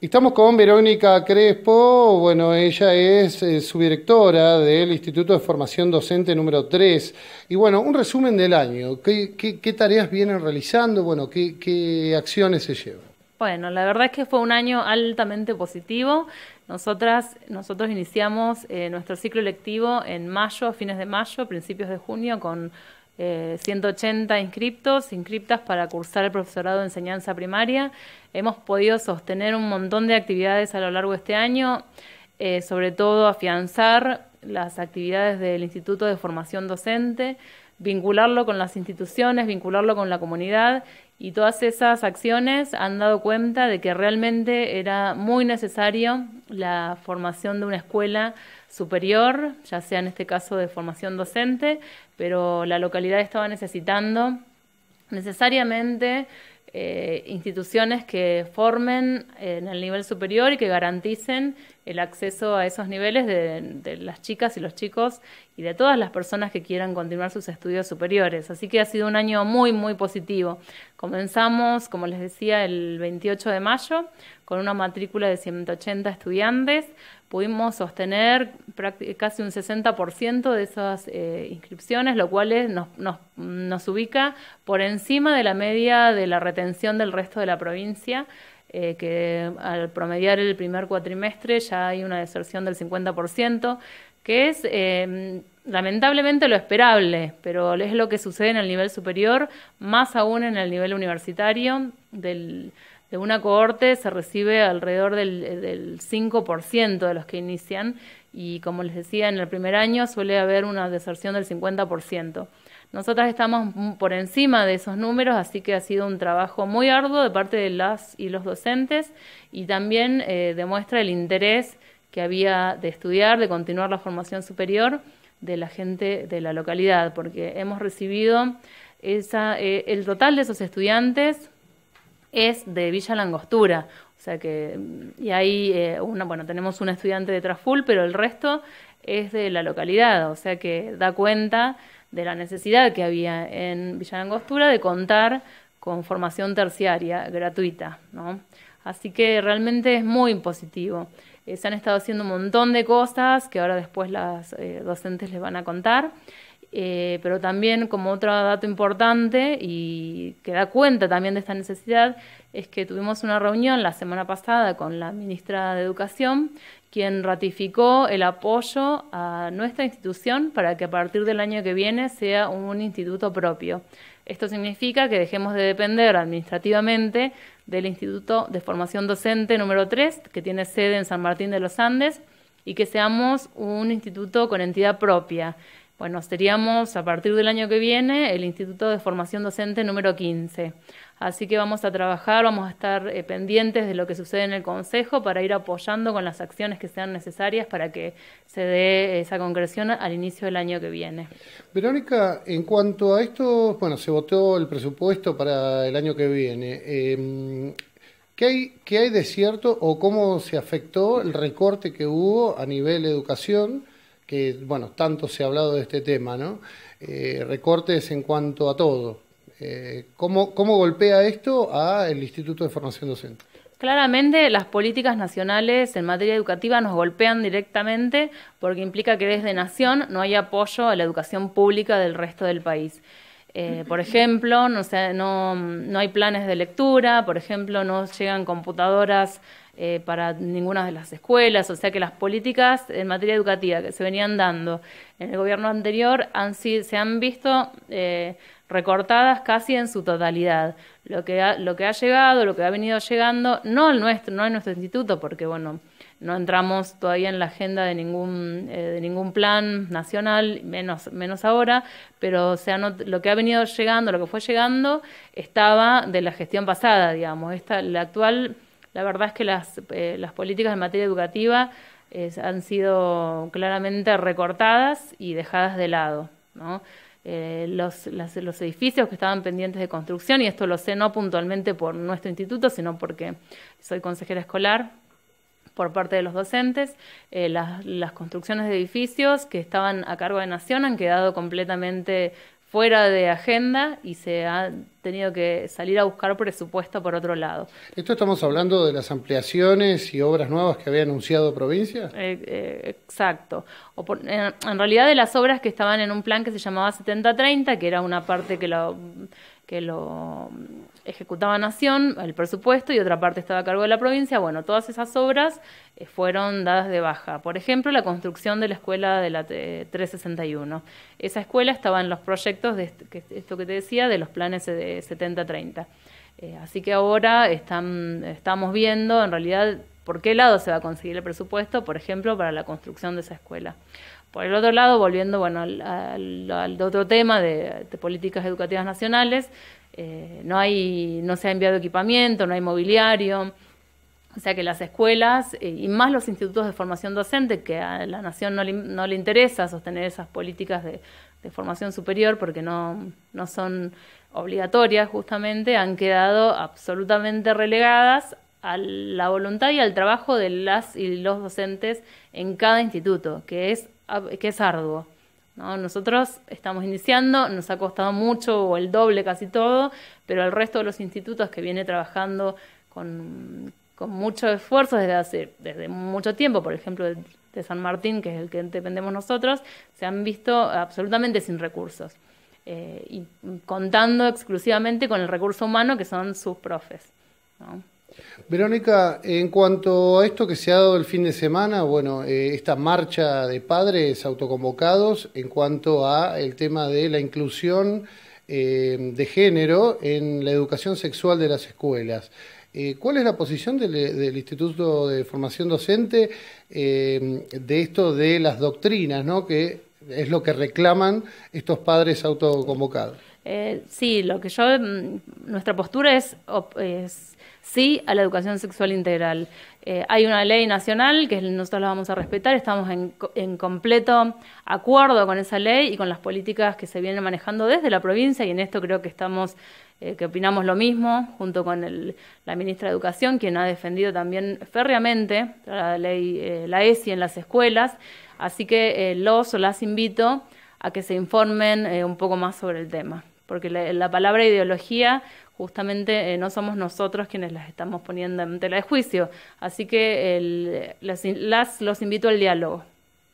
Estamos con Verónica Crespo, bueno, ella es eh, subdirectora del Instituto de Formación Docente número 3. Y bueno, un resumen del año, ¿qué, tareas vienen realizando? Bueno, ¿qué, acciones se llevan? Bueno, la verdad es que fue un año altamente positivo. Nosotras, nosotros iniciamos eh, nuestro ciclo lectivo en mayo, fines de mayo, principios de junio, con eh, 180 inscriptos, inscriptas para cursar el profesorado de enseñanza primaria. Hemos podido sostener un montón de actividades a lo largo de este año, eh, sobre todo afianzar las actividades del Instituto de Formación Docente, vincularlo con las instituciones, vincularlo con la comunidad y todas esas acciones han dado cuenta de que realmente era muy necesario la formación de una escuela superior, ya sea en este caso de formación docente, pero la localidad estaba necesitando necesariamente eh, instituciones que formen eh, en el nivel superior y que garanticen el acceso a esos niveles de, de, las chicas y los chicos y de todas las personas que quieran continuar sus estudios superiores. Así que ha sido un año muy, muy positivo. Comenzamos, como les decía, el 28 de mayo con una matrícula de 180 estudiantes, pudimos sostener casi un 60% de esas eh, inscripciones, lo cual nos, ubica por encima de la media de la retención del resto de la provincia. Eh, que al promediar el primer cuatrimestre ya hay una deserción del 50%, que es eh, lamentablemente lo esperable, pero es lo que sucede en el nivel superior, más aún en el nivel universitario del de una cohorte se recibe alrededor del, 5% de los que inician y como les decía, en el primer año suele haber una deserción del 50%. Nosotras estamos por encima de esos números, así que ha sido un trabajo muy arduo de parte de las y los docentes y también eh, demuestra el interés que había de estudiar, de continuar la formación superior de la gente de la localidad, porque hemos recibido esa, eh, el total de esos estudiantes es de Villa Langostura. O sea que, y ahí, eh, una, bueno, tenemos un estudiante de Traful, pero el resto es de la localidad, o sea que da cuenta de la necesidad que había en Villa Langostura de contar con formación terciaria gratuita, ¿no? Así que realmente es muy positivo. Eh, se han estado haciendo un montón de cosas que ahora después las eh, docentes les van a contar. Eh, pero también como otro dato importante y que da cuenta también de esta necesidad es que tuvimos una reunión la semana pasada con la ministra de Educación, quien ratificó el apoyo a nuestra institución para que a partir del año que viene sea un instituto propio. Esto significa que dejemos de depender administrativamente del Instituto de Formación Docente número 3, que tiene sede en San Martín de los Andes, y que seamos un instituto con entidad propia, bueno, seríamos a partir del año que viene el Instituto de Formación Docente número 15. Así que vamos a trabajar, vamos a estar eh, pendientes de lo que sucede en el Consejo para ir apoyando con las acciones que sean necesarias para que se dé esa concreción al inicio del año que viene. Verónica, en cuanto a esto, bueno, se votó el presupuesto para el año que viene. Em, ¿Qué hay, ¿Qué hay de cierto o cómo se afectó el recorte que hubo a nivel educación? que, bueno, tanto se ha hablado de este tema, ¿no? Eh, recortes en cuanto a todo. Eh, ¿cómo, golpea esto al Instituto de Formación Docente? Claramente las políticas nacionales en materia educativa nos golpean directamente porque implica que desde Nación no hay apoyo a la educación pública del resto del país. Eh, por ejemplo, no, no, no hay planes de lectura, por ejemplo, no llegan computadoras eh, para ninguna de las escuelas, o sea que las políticas en materia educativa que se venían dando en el gobierno anterior han, se han visto eh, recortadas casi en su totalidad. Lo que, ha, lo que ha llegado, lo que ha venido llegando, no al nuestro, no en nuestro instituto, porque bueno, no entramos todavía en la agenda de ningún, eh, de ningún plan nacional, menos, menos ahora, pero sea, lo que ha venido llegando, lo que fue llegando, estaba de la gestión pasada, digamos. Esta, la actual la verdad es que las, eh, políticas en materia educativa han sido claramente recortadas y dejadas de lado. Eh, los, edificios que estaban pendientes de construcción, y esto lo sé no puntualmente por nuestro instituto, sino porque soy consejera escolar por parte de los docentes, eh, las, las, construcciones de edificios que estaban a cargo de Nación han quedado completamente fuera de agenda y se ha tenido que salir a buscar presupuesto por otro lado. ¿Esto estamos hablando de las ampliaciones y obras nuevas que había anunciado provincia? Eh, eh, exacto. O en, realidad de las obras que estaban en un plan que se llamaba 70-30, que era una parte que lo... Que lo ejecutaba Nación, el presupuesto, y otra parte estaba a cargo de la provincia. Bueno, todas esas obras eh, fueron dadas de baja. Por ejemplo, la construcción de la escuela de la 361. Eh, esa escuela estaba en los proyectos, de esto que te decía, de los planes de 70-30. Eh, así que ahora están, estamos viendo, en realidad, por qué lado se va a conseguir el presupuesto, por ejemplo, para la construcción de esa escuela. Por el otro lado, volviendo bueno, al, otro tema de políticas educativas nacionales, eh, no, hay, no se ha enviado equipamiento, no hay mobiliario. O sea que las escuelas eh, y más los institutos de formación docente, que a la nación no le, no le interesa sostener esas políticas de, formación superior porque no, no, son obligatorias justamente, han quedado absolutamente relegadas a la voluntad y al trabajo de las y los docentes en cada instituto, que es, que es arduo. Nosotros estamos iniciando, nos ha costado mucho o el doble casi todo, pero el resto de los institutos que viene trabajando con, mucho esfuerzo desde hace desde mucho tiempo, por ejemplo, de, San Martín, que es el que dependemos nosotros, se han visto absolutamente sin recursos. Eh, y contando exclusivamente con el recurso humano que son sus profes. Verónica, en cuanto a esto que se ha dado el fin de semana, bueno, eh, esta marcha de padres autoconvocados en cuanto a el tema de la inclusión eh, de género en la educación sexual de las escuelas. Eh, ¿Cuál es la posición del, Instituto de Formación Docente de esto de las doctrinas, ¿no? que es lo que reclaman estos padres autoconvocados? sí, lo que yo, mm, nuestra postura es, es sí a la educación sexual integral. Eh, hay una ley nacional que nosotros la vamos a respetar, estamos en, completo acuerdo con esa ley y con las políticas que se vienen manejando desde la provincia y en esto creo que estamos, eh, que opinamos lo mismo, junto con la ministra de Educación, quien ha defendido también férreamente la ley, eh, la ESI en las escuelas. Así que los o las invito a que se informen un poco más sobre el tema, porque la palabra ideología justamente eh, no somos nosotros quienes las estamos poniendo en tela de juicio. Así que las, los invito al diálogo.